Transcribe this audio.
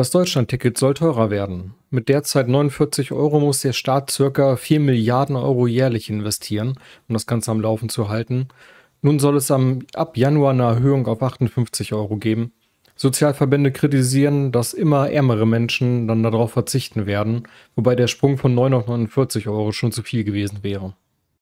Das Deutschlandticket soll teurer werden. Mit derzeit 49 Euro muss der Staat ca. 4 Milliarden Euro jährlich investieren, um das Ganze am Laufen zu halten. Nun soll es am, ab Januar eine Erhöhung auf 58 Euro geben. Sozialverbände kritisieren, dass immer ärmere Menschen dann darauf verzichten werden, wobei der Sprung von 9 auf 49 Euro schon zu viel gewesen wäre.